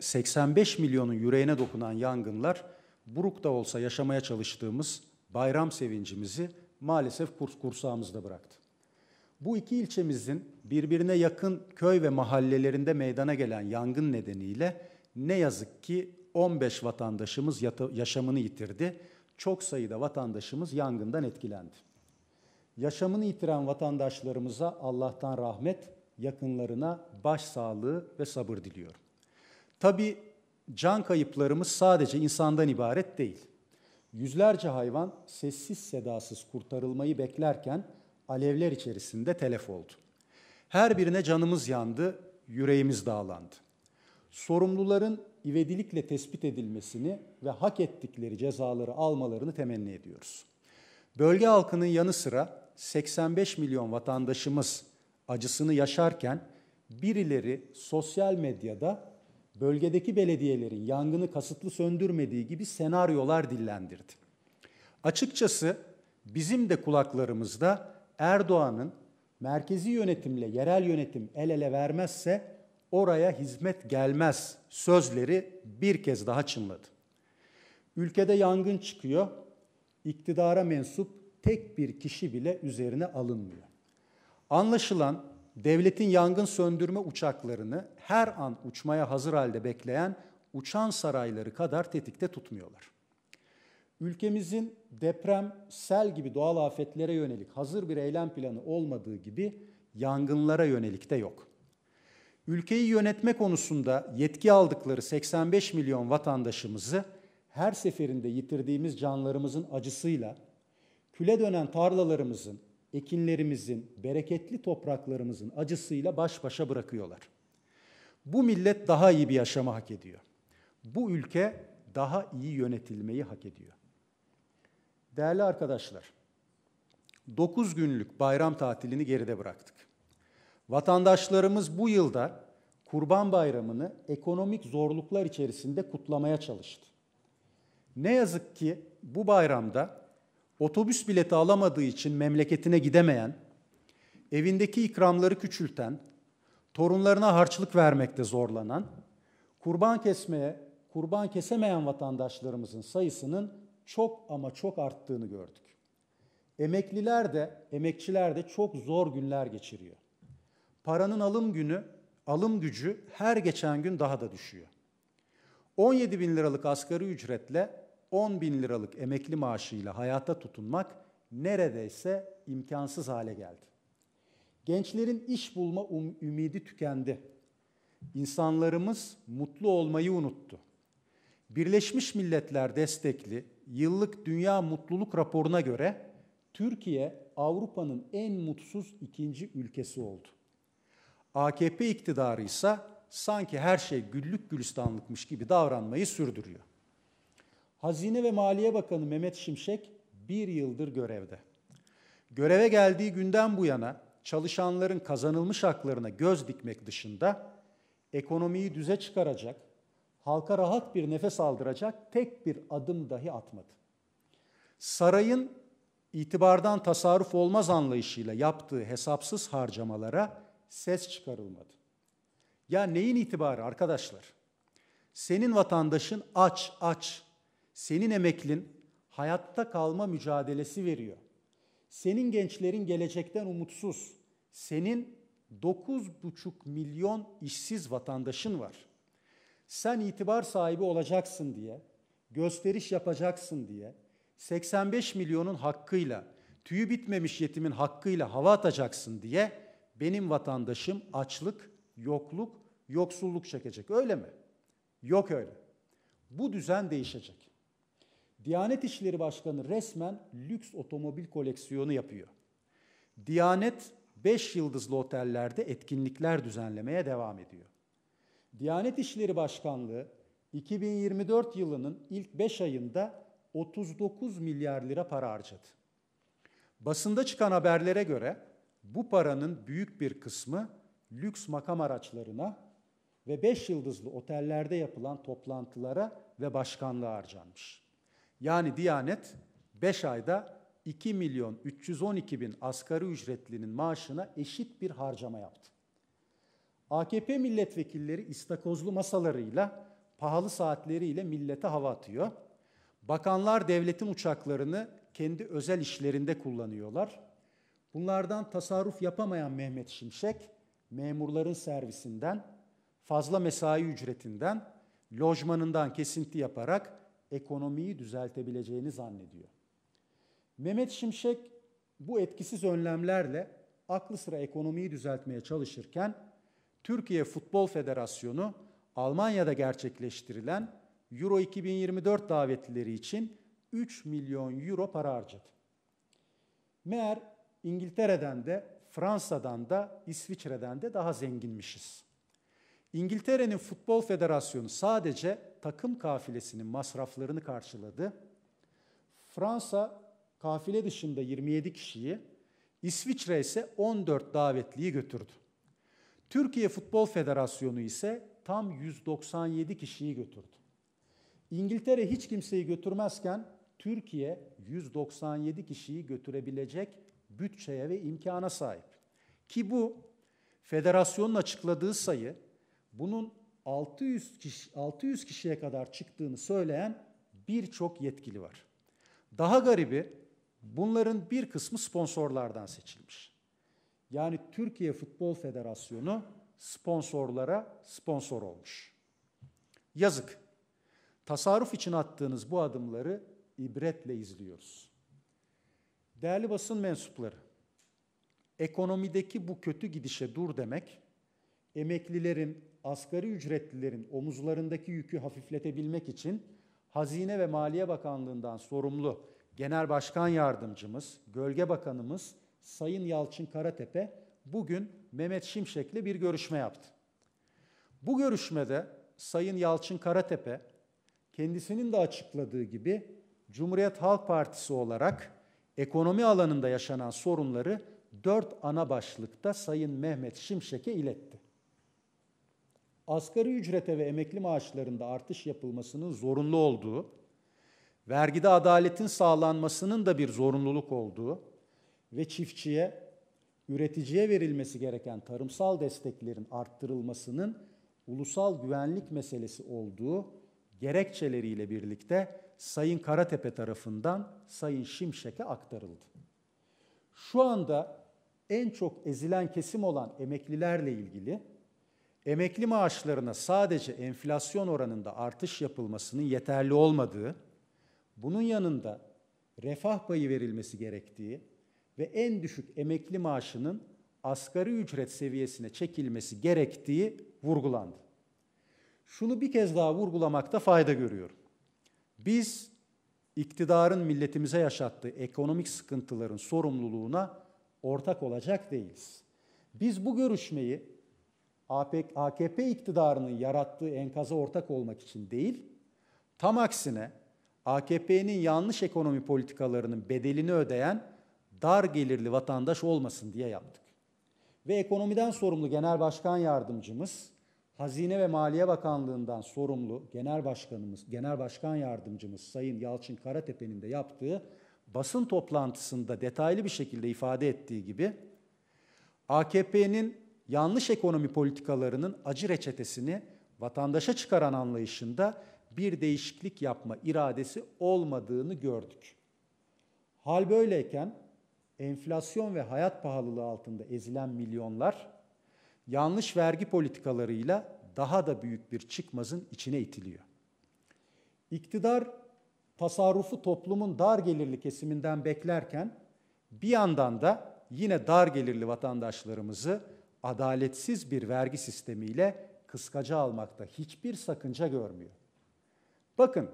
85 milyonun yüreğine dokunan yangınlar burukta olsa yaşamaya çalıştığımız bayram sevincimizi maalesef kurs kursağımızda bıraktı. Bu iki ilçemizin birbirine yakın köy ve mahallelerinde meydana gelen yangın nedeniyle ne yazık ki 15 vatandaşımız yaşamını yitirdi. Çok sayıda vatandaşımız yangından etkilendi. Yaşamını yitiren vatandaşlarımıza Allah'tan rahmet, yakınlarına baş sağlığı ve sabır diliyorum. Tabi can kayıplarımız sadece insandan ibaret değil. Yüzlerce hayvan sessiz sedasız kurtarılmayı beklerken alevler içerisinde telef oldu. Her birine canımız yandı, yüreğimiz dağlandı. Sorumluların ivedilikle tespit edilmesini ve hak ettikleri cezaları almalarını temenni ediyoruz. Bölge halkının yanı sıra 85 milyon vatandaşımız acısını yaşarken birileri sosyal medyada bölgedeki belediyelerin yangını kasıtlı söndürmediği gibi senaryolar dillendirdi. Açıkçası bizim de kulaklarımızda Erdoğan'ın merkezi yönetimle yerel yönetim el ele vermezse oraya hizmet gelmez sözleri bir kez daha çınladı. Ülkede yangın çıkıyor, iktidara mensup tek bir kişi bile üzerine alınmıyor. Anlaşılan devletin yangın söndürme uçaklarını her an uçmaya hazır halde bekleyen uçan sarayları kadar tetikte tutmuyorlar. Ülkemizin deprem, sel gibi doğal afetlere yönelik hazır bir eylem planı olmadığı gibi yangınlara yönelik de yok. Ülkeyi yönetme konusunda yetki aldıkları 85 milyon vatandaşımızı her seferinde yitirdiğimiz canlarımızın acısıyla, küle dönen tarlalarımızın, ekinlerimizin, bereketli topraklarımızın acısıyla baş başa bırakıyorlar. Bu millet daha iyi bir yaşama hak ediyor. Bu ülke daha iyi yönetilmeyi hak ediyor. Değerli arkadaşlar, 9 günlük bayram tatilini geride bıraktık. Vatandaşlarımız bu yılda Kurban Bayramı'nı ekonomik zorluklar içerisinde kutlamaya çalıştı. Ne yazık ki bu bayramda otobüs bileti alamadığı için memleketine gidemeyen, evindeki ikramları küçülten, torunlarına harçlık vermekte zorlanan, kurban kesmeye, kurban kesemeyen vatandaşlarımızın sayısının çok ama çok arttığını gördük. Emekliler de, emekçiler de çok zor günler geçiriyor. Paranın alım günü, alım gücü her geçen gün daha da düşüyor. 17 bin liralık asgari ücretle 10 bin liralık emekli maaşıyla hayata tutunmak neredeyse imkansız hale geldi. Gençlerin iş bulma um- ümidi tükendi. İnsanlarımız mutlu olmayı unuttu. Birleşmiş Milletler destekli yıllık dünya mutluluk raporuna göre Türkiye Avrupa'nın en mutsuz ikinci ülkesi oldu. AKP iktidarı ise sanki her şey güllük gülistanlıkmış gibi davranmayı sürdürüyor. Hazine ve Maliye Bakanı Mehmet Şimşek bir yıldır görevde. Göreve geldiği günden bu yana çalışanların kazanılmış haklarına göz dikmek dışında ekonomiyi düze çıkaracak, halka rahat bir nefes aldıracak tek bir adım dahi atmadı. Sarayın itibardan tasarruf olmaz anlayışıyla yaptığı hesapsız harcamalara ses çıkarılmadı. Ya neyin itibarı arkadaşlar? Senin vatandaşın aç aç senin emeklin hayatta kalma mücadelesi veriyor. Senin gençlerin gelecekten umutsuz. Senin 9,5 milyon işsiz vatandaşın var. Sen itibar sahibi olacaksın diye, gösteriş yapacaksın diye 85 milyonun hakkıyla, tüyü bitmemiş yetimin hakkıyla hava atacaksın diye benim vatandaşım açlık, yokluk, yoksulluk çekecek. Öyle mi? Yok öyle. Bu düzen değişecek. Diyanet İşleri Başkanı resmen lüks otomobil koleksiyonu yapıyor. Diyanet 5 yıldızlı otellerde etkinlikler düzenlemeye devam ediyor. Diyanet İşleri Başkanlığı 2024 yılının ilk 5 ayında 39 milyar lira para harcadı. Basında çıkan haberlere göre bu paranın büyük bir kısmı lüks makam araçlarına ve 5 yıldızlı otellerde yapılan toplantılara ve başkanlığa harcanmış. Yani Diyanet 5 ayda 2 milyon 312 bin asgari ücretlinin maaşına eşit bir harcama yaptı. AKP milletvekilleri istakozlu masalarıyla, pahalı saatleriyle millete hava atıyor. Bakanlar devletin uçaklarını kendi özel işlerinde kullanıyorlar. Bunlardan tasarruf yapamayan Mehmet Şimşek, memurların servisinden, fazla mesai ücretinden, lojmanından kesinti yaparak ekonomiyi düzeltebileceğini zannediyor. Mehmet Şimşek bu etkisiz önlemlerle aklı sıra ekonomiyi düzeltmeye çalışırken Türkiye Futbol Federasyonu Almanya'da gerçekleştirilen Euro 2024 davetlileri için 3 milyon euro para harcadı. Meğer İngiltere'den de, Fransa'dan da, İsviçre'den de daha zenginmişiz. İngiltere'nin Futbol Federasyonu sadece takım kafilesinin masraflarını karşıladı. Fransa kafile dışında 27 kişiyi, İsviçre ise 14 davetliyi götürdü. Türkiye Futbol Federasyonu ise tam 197 kişiyi götürdü. İngiltere hiç kimseyi götürmezken Türkiye 197 kişiyi götürebilecek bütçeye ve imkana sahip. Ki bu federasyonun açıkladığı sayı bunun 600 kişi 600 kişiye kadar çıktığını söyleyen birçok yetkili var. Daha garibi bunların bir kısmı sponsorlardan seçilmiş. Yani Türkiye Futbol Federasyonu sponsorlara sponsor olmuş. Yazık. Tasarruf için attığınız bu adımları ibretle izliyoruz. Değerli basın mensupları, ekonomideki bu kötü gidişe dur demek, emeklilerin, asgari ücretlilerin omuzlarındaki yükü hafifletebilmek için Hazine ve Maliye Bakanlığı'ndan sorumlu Genel Başkan Yardımcımız, Gölge Bakanımız Sayın Yalçın Karatepe bugün Mehmet Şimşek'le bir görüşme yaptı. Bu görüşmede Sayın Yalçın Karatepe kendisinin de açıkladığı gibi Cumhuriyet Halk Partisi olarak ekonomi alanında yaşanan sorunları dört ana başlıkta Sayın Mehmet Şimşek'e iletti asgari ücrete ve emekli maaşlarında artış yapılmasının zorunlu olduğu, vergide adaletin sağlanmasının da bir zorunluluk olduğu ve çiftçiye, üreticiye verilmesi gereken tarımsal desteklerin arttırılmasının ulusal güvenlik meselesi olduğu gerekçeleriyle birlikte Sayın Karatepe tarafından Sayın Şimşek'e aktarıldı. Şu anda en çok ezilen kesim olan emeklilerle ilgili emekli maaşlarına sadece enflasyon oranında artış yapılmasının yeterli olmadığı, bunun yanında refah payı verilmesi gerektiği ve en düşük emekli maaşının asgari ücret seviyesine çekilmesi gerektiği vurgulandı. Şunu bir kez daha vurgulamakta fayda görüyorum. Biz iktidarın milletimize yaşattığı ekonomik sıkıntıların sorumluluğuna ortak olacak değiliz. Biz bu görüşmeyi AKP iktidarının yarattığı enkaza ortak olmak için değil, tam aksine AKP'nin yanlış ekonomi politikalarının bedelini ödeyen dar gelirli vatandaş olmasın diye yaptık. Ve ekonomiden sorumlu Genel Başkan Yardımcımız, Hazine ve Maliye Bakanlığından sorumlu Genel Başkanımız, Genel Başkan Yardımcımız Sayın Yalçın Karatepe'nin de yaptığı basın toplantısında detaylı bir şekilde ifade ettiği gibi AKP'nin yanlış ekonomi politikalarının acı reçetesini vatandaşa çıkaran anlayışında bir değişiklik yapma iradesi olmadığını gördük. Hal böyleyken enflasyon ve hayat pahalılığı altında ezilen milyonlar yanlış vergi politikalarıyla daha da büyük bir çıkmazın içine itiliyor. İktidar tasarrufu toplumun dar gelirli kesiminden beklerken bir yandan da yine dar gelirli vatandaşlarımızı adaletsiz bir vergi sistemiyle kıskaca almakta hiçbir sakınca görmüyor. Bakın,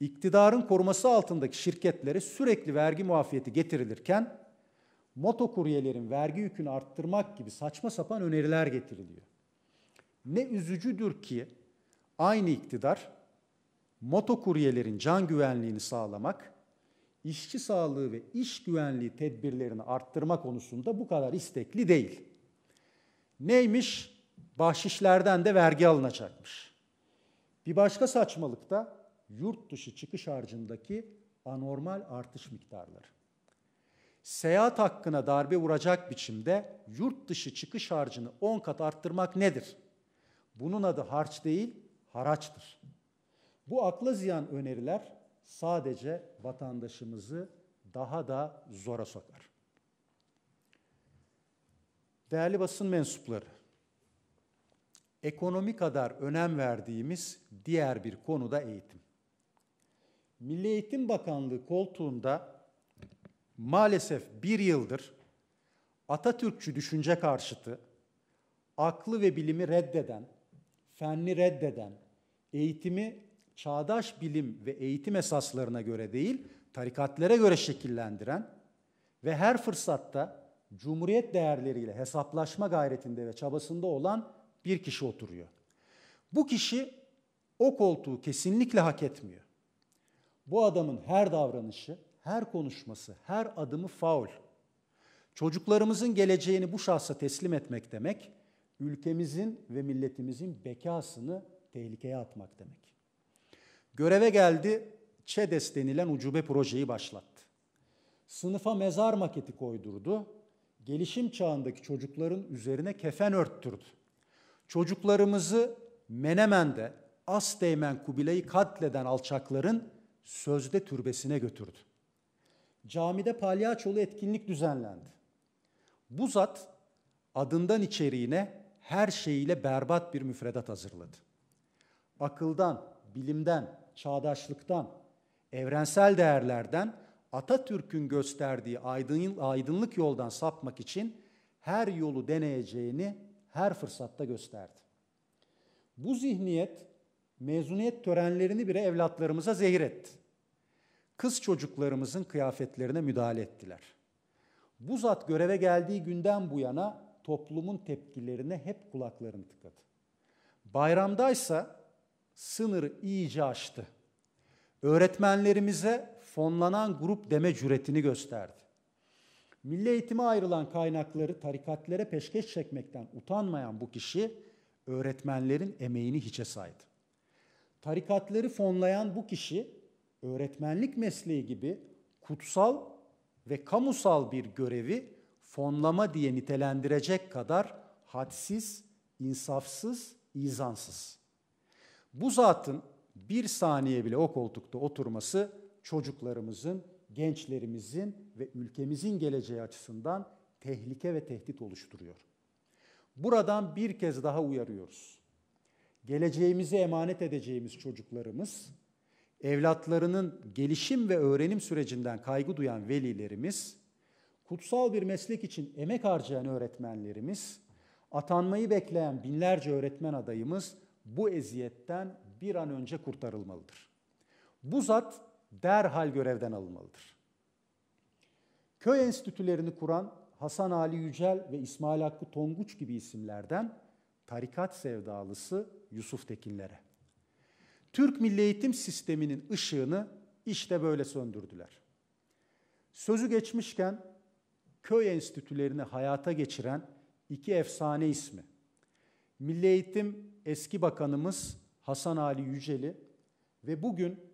iktidarın koruması altındaki şirketlere sürekli vergi muafiyeti getirilirken motokuryelerin vergi yükünü arttırmak gibi saçma sapan öneriler getiriliyor. Ne üzücüdür ki aynı iktidar motokuryelerin can güvenliğini sağlamak, işçi sağlığı ve iş güvenliği tedbirlerini arttırma konusunda bu kadar istekli değil. Neymiş? Bahşişlerden de vergi alınacakmış. Bir başka saçmalık da yurt dışı çıkış harcındaki anormal artış miktarları. Seyahat hakkına darbe vuracak biçimde yurt dışı çıkış harcını 10 kat arttırmak nedir? Bunun adı harç değil, haraçtır. Bu akla ziyan öneriler sadece vatandaşımızı daha da zora sokar. Değerli basın mensupları, ekonomi kadar önem verdiğimiz diğer bir konu da eğitim. Milli Eğitim Bakanlığı koltuğunda maalesef bir yıldır Atatürkçü düşünce karşıtı, aklı ve bilimi reddeden, fenni reddeden, eğitimi çağdaş bilim ve eğitim esaslarına göre değil, tarikatlara göre şekillendiren ve her fırsatta cumhuriyet değerleriyle hesaplaşma gayretinde ve çabasında olan bir kişi oturuyor. Bu kişi o koltuğu kesinlikle hak etmiyor. Bu adamın her davranışı, her konuşması, her adımı faul. Çocuklarımızın geleceğini bu şahsa teslim etmek demek, ülkemizin ve milletimizin bekasını tehlikeye atmak demek. Göreve geldi, ÇEDES denilen ucube projeyi başlattı. Sınıfa mezar maketi koydurdu gelişim çağındaki çocukların üzerine kefen örttürdü. Çocuklarımızı Menemen'de Asteğmen Kubileyi katleden alçakların sözde türbesine götürdü. Camide palyaçolu etkinlik düzenlendi. Bu zat adından içeriğine her şeyiyle berbat bir müfredat hazırladı. Akıldan, bilimden, çağdaşlıktan, evrensel değerlerden Atatürk'ün gösterdiği aydın, aydınlık yoldan sapmak için her yolu deneyeceğini her fırsatta gösterdi. Bu zihniyet mezuniyet törenlerini bile evlatlarımıza zehir etti. Kız çocuklarımızın kıyafetlerine müdahale ettiler. Bu zat göreve geldiği günden bu yana toplumun tepkilerine hep kulaklarını tıkadı. Bayramdaysa sınırı iyice açtı. Öğretmenlerimize fonlanan grup deme cüretini gösterdi. Milli eğitime ayrılan kaynakları tarikatlere peşkeş çekmekten utanmayan bu kişi öğretmenlerin emeğini hiçe saydı. Tarikatları fonlayan bu kişi öğretmenlik mesleği gibi kutsal ve kamusal bir görevi fonlama diye nitelendirecek kadar hadsiz, insafsız, izansız. Bu zatın bir saniye bile o koltukta oturması çocuklarımızın, gençlerimizin ve ülkemizin geleceği açısından tehlike ve tehdit oluşturuyor. Buradan bir kez daha uyarıyoruz. Geleceğimizi emanet edeceğimiz çocuklarımız, evlatlarının gelişim ve öğrenim sürecinden kaygı duyan velilerimiz, kutsal bir meslek için emek harcayan öğretmenlerimiz, atanmayı bekleyen binlerce öğretmen adayımız bu eziyetten bir an önce kurtarılmalıdır. Bu zat derhal görevden alınmalıdır. Köy enstitülerini kuran Hasan Ali Yücel ve İsmail Hakkı Tonguç gibi isimlerden tarikat sevdalısı Yusuf Tekinlere. Türk milli eğitim sisteminin ışığını işte böyle söndürdüler. Sözü geçmişken köy enstitülerini hayata geçiren iki efsane ismi. Milli Eğitim eski bakanımız Hasan Ali Yüceli ve bugün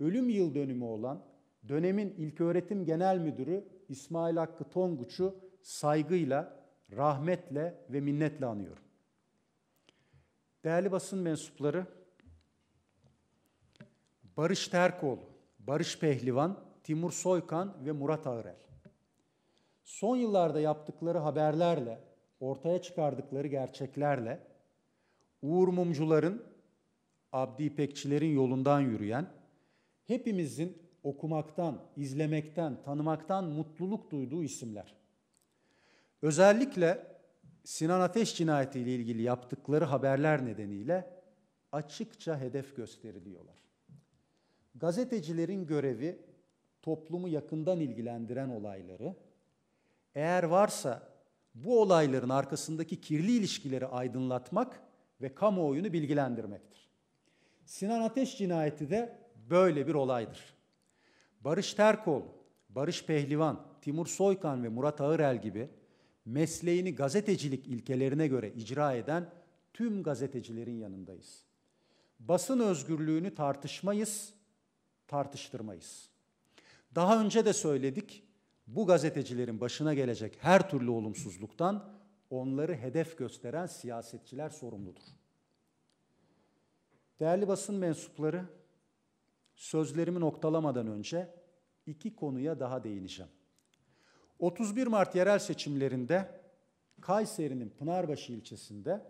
ölüm yıl dönümü olan dönemin İlköğretim Genel Müdürü İsmail Hakkı Tonguç'u saygıyla, rahmetle ve minnetle anıyorum. Değerli basın mensupları, Barış Terkoğlu, Barış Pehlivan, Timur Soykan ve Murat Ağrel. Son yıllarda yaptıkları haberlerle, ortaya çıkardıkları gerçeklerle Uğur Mumcuların, Abdi İpekçilerin yolundan yürüyen hepimizin okumaktan, izlemekten, tanımaktan mutluluk duyduğu isimler. Özellikle Sinan Ateş cinayetiyle ilgili yaptıkları haberler nedeniyle açıkça hedef gösteriliyorlar. Gazetecilerin görevi toplumu yakından ilgilendiren olayları, eğer varsa bu olayların arkasındaki kirli ilişkileri aydınlatmak ve kamuoyunu bilgilendirmektir. Sinan Ateş cinayeti de böyle bir olaydır. Barış Terkol, Barış Pehlivan, Timur Soykan ve Murat Ağırel gibi mesleğini gazetecilik ilkelerine göre icra eden tüm gazetecilerin yanındayız. Basın özgürlüğünü tartışmayız, tartıştırmayız. Daha önce de söyledik, bu gazetecilerin başına gelecek her türlü olumsuzluktan onları hedef gösteren siyasetçiler sorumludur. Değerli basın mensupları, sözlerimi noktalamadan önce iki konuya daha değineceğim. 31 Mart yerel seçimlerinde Kayseri'nin Pınarbaşı ilçesinde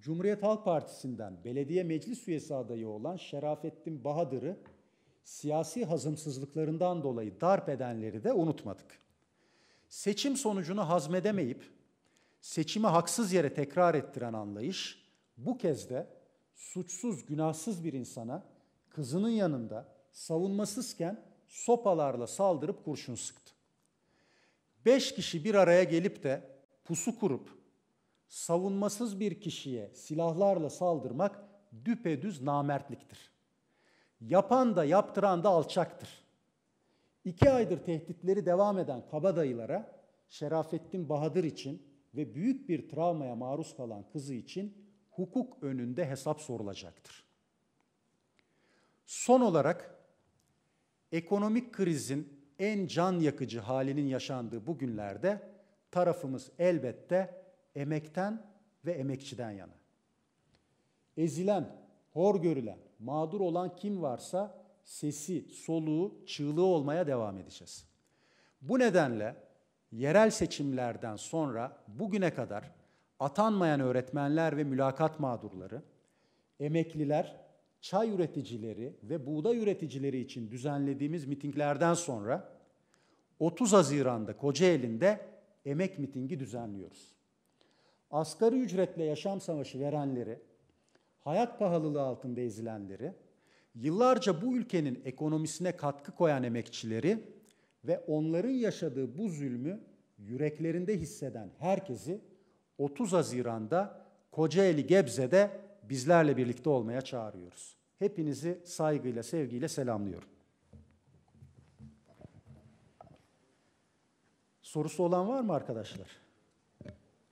Cumhuriyet Halk Partisi'nden belediye meclis üyesi adayı olan Şerafettin Bahadır'ı siyasi hazımsızlıklarından dolayı darp edenleri de unutmadık. Seçim sonucunu hazmedemeyip seçimi haksız yere tekrar ettiren anlayış bu kez de suçsuz, günahsız bir insana kızının yanında savunmasızken sopalarla saldırıp kurşun sıktı. Beş kişi bir araya gelip de pusu kurup savunmasız bir kişiye silahlarla saldırmak düpedüz namertliktir. Yapan da yaptıran da alçaktır. İki aydır tehditleri devam eden kabadayılara Şerafettin Bahadır için ve büyük bir travmaya maruz kalan kızı için hukuk önünde hesap sorulacaktır. Son olarak ekonomik krizin en can yakıcı halinin yaşandığı bu günlerde tarafımız elbette emekten ve emekçiden yana. Ezilen, hor görülen, mağdur olan kim varsa sesi, soluğu, çığlığı olmaya devam edeceğiz. Bu nedenle yerel seçimlerden sonra bugüne kadar atanmayan öğretmenler ve mülakat mağdurları, emekliler çay üreticileri ve buğday üreticileri için düzenlediğimiz mitinglerden sonra 30 Haziran'da Kocaeli'nde emek mitingi düzenliyoruz. Asgari ücretle yaşam savaşı verenleri, hayat pahalılığı altında ezilenleri, yıllarca bu ülkenin ekonomisine katkı koyan emekçileri ve onların yaşadığı bu zulmü yüreklerinde hisseden herkesi 30 Haziran'da Kocaeli Gebze'de bizlerle birlikte olmaya çağırıyoruz. Hepinizi saygıyla, sevgiyle selamlıyorum. Sorusu olan var mı arkadaşlar?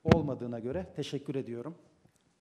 Olmadığına göre teşekkür ediyorum.